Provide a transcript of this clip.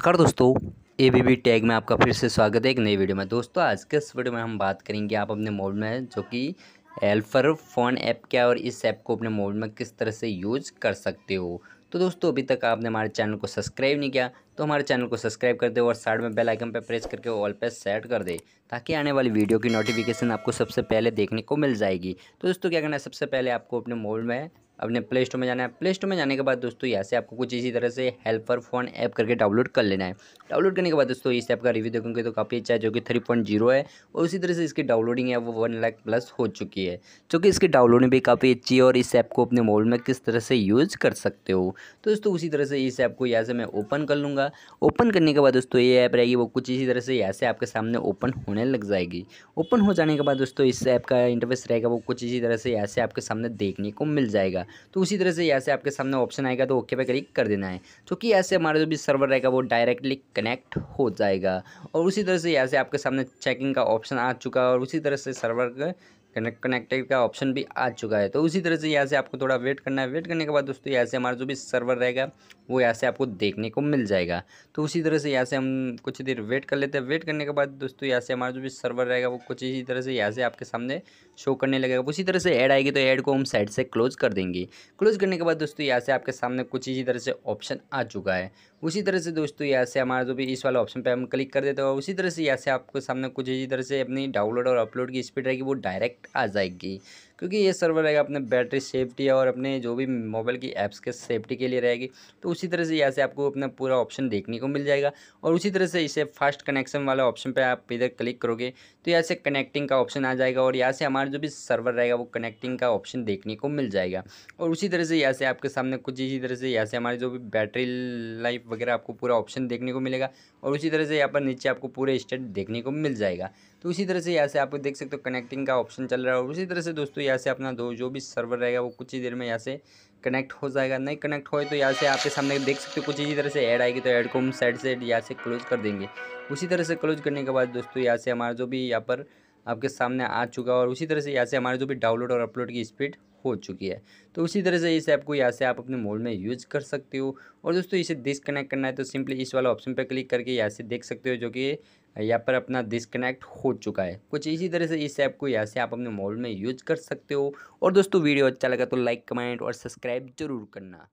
नमस्कार दोस्तों A B B tag में आपका फिर से स्वागत है एक नई वीडियो में दोस्तों आज के इस वीडियो में हम बात करेंगे आप अपने मोबाइल में जो कि हेल्पर फ़ोन ऐप क्या है और इस ऐप को अपने मोड में किस तरह से यूज कर सकते हो तो दोस्तों अभी तक आपने हमारे चैनल को सब्सक्राइब नहीं किया तो हमारे चैनल को सब्सक्राइब कर दे और साइड में बेल आइकन पर प्रेस करके ऑल पे सेट कर दे ताकि आने वाली वीडियो की नोटिफिकेशन आपको सबसे पहले देखने को मिल जाएगी तो दोस्तों क्या करना है सबसे पहले आपको अपने मोबाइल में अपने प्ले स्टोर में जाना है प्ले स्टोर में जाने के बाद दोस्तों यहाँ से आपको कुछ इसी तरह से हेल्पर फोन ऐप करके डाउनलोड कर लेना है डाउनलोड करने के बाद दोस्तों इस ऐप का रिव्यू देखेंगे तो काफ़ी अच्छा है जो कि थ्री पॉइंट जीरो है और उसी तरह से इसकी डाउनलोडिंग है वो वन लाख प्लस हो चुकी है जो कि इसकी डाउनलोडिंग भी काफ़ी अच्छी है और इस ऐप को अपने मोबाइल में किस तरह से यूज़ कर सकते हो तो दोस्तों उसी तरह से इस ऐप को यहाँ से मैं ओपन कर लूँगा ओपन करने के बाद दोस्तों ये ऐप रहेगी वो कुछ इसी तरह से यहाँ से आपके सामने ओपन होने लग जाएगी ओपन हो जाने के बाद दोस्तों इस ऐप का इंटरफेस रहेगा वो कुछ इसी तरह से यहाँ से आपके सामने देखने को मिल जाएगा तो उसी तरह से ऐसे आपके सामने ऑप्शन आएगा तो ओके पे क्लिक कर देना है क्योंकि ऐसे हमारा जो भी सर्वर रहेगा वो डायरेक्टली कनेक्ट हो जाएगा और उसी तरह से ऐसे आपके सामने चेकिंग का ऑप्शन आ चुका है और उसी तरह से सर्वर कनेक्ट कनेक्टेड का ऑप्शन भी आ चुका है तो उसी तरह से यहाँ से आपको थोड़ा वेट करना है वेट करने के बाद दोस्तों यहाँ से हमारा जो भी सर्वर रहेगा वो यहाँ से आपको देखने को मिल जाएगा तो उसी तरह से यहाँ से हम कुछ देर वेट कर लेते हैं वेट करने के बाद दोस्तों यहाँ से हमारा जो भी सर्वर रहेगा वो कुछ इसी तरह से यहाँ से आपके सामने शो करने लगेगा उसी तरह से ऐड आएगी तो ऐड को हम साइड से क्लोज कर देंगे क्लोज करने के बाद दोस्तों यहाँ से आपके सामने कुछ इसी तरह से ऑप्शन आ चुका है उसी तरह से दोस्तों यहाँ से हमारा जो भी इस वाला ऑप्शन पर हम क्लिक कर देते हैं उसी तरह से यहाँ से आपके सामने कुछ इसी तरह से अपनी डाउनलोड और अपलोड की स्पीड रहेगी वो डायरेक्ट परफेक्ट आ जाएगी क्योंकि ये सर्वर रहेगा अपने बैटरी सेफ्टी और अपने जो भी मोबाइल की ऐप्स के सेफ्टी के लिए रहेगी तो उसी तरह से यहाँ से आपको अपना पूरा ऑप्शन देखने को मिल जाएगा और उसी तरह से इसे फास्ट कनेक्शन वाला ऑप्शन पर आप इधर क्लिक करोगे तो यहाँ से कनेक्टिंग का ऑप्शन आ जाएगा और यहाँ से हमारा जो भी सर्वर रहेगा वो कनेक्टिंग का ऑप्शन देखने को मिल जाएगा और उसी तरह से यहाँ से आपके सामने कुछ इसी तरह से यहाँ से हमारी जो भी बैटरी लाइफ वगैरह आपको पूरा ऑप्शन देखने को मिलेगा और उसी तरह से यहाँ पर नीचे आपको पूरे स्टेट देखने को मिल जाएगा तो उसी तरह से यहाँ से आप देख सकते हो कनेक्टिंग का ऑप्शन चल रहा है और उसी तरह से दोस्तों यहाँ से अपना दो जो भी सर्वर रहेगा वो कुछ ही देर में यहाँ से कनेक्ट हो जाएगा नहीं कनेक्ट होए तो यहाँ से आपके सामने देख सकते हो कुछ इसी तरह से ऐड आएगी तो ऐड को हम साइड से यहाँ से क्लोज कर देंगे उसी तरह से क्लोज करने के बाद दोस्तों यहाँ से हमारा जो भी यहाँ पर आपके सामने आ चुका है और उसी तरह से यहाँ से हमारे जो भी डाउनलोड और अपलोड की स्पीड हो चुकी है तो उसी तरह से इस ऐप को यहाँ से आप अपने मोबाइल में यूज़ कर सकते हो और दोस्तों इसे डिसकनेक्ट करना है तो सिंपली इस वाला ऑप्शन पर क्लिक करके यहाँ से देख सकते हो जो कि यहाँ पर अपना डिसकनेक्ट हो चुका है कुछ इसी तरह से इस ऐप को यहाँ से आप अपने मोबाइल में यूज कर सकते हो और दोस्तों वीडियो अच्छा लगा तो लाइक कमेंट और सब्सक्राइब जरूर करना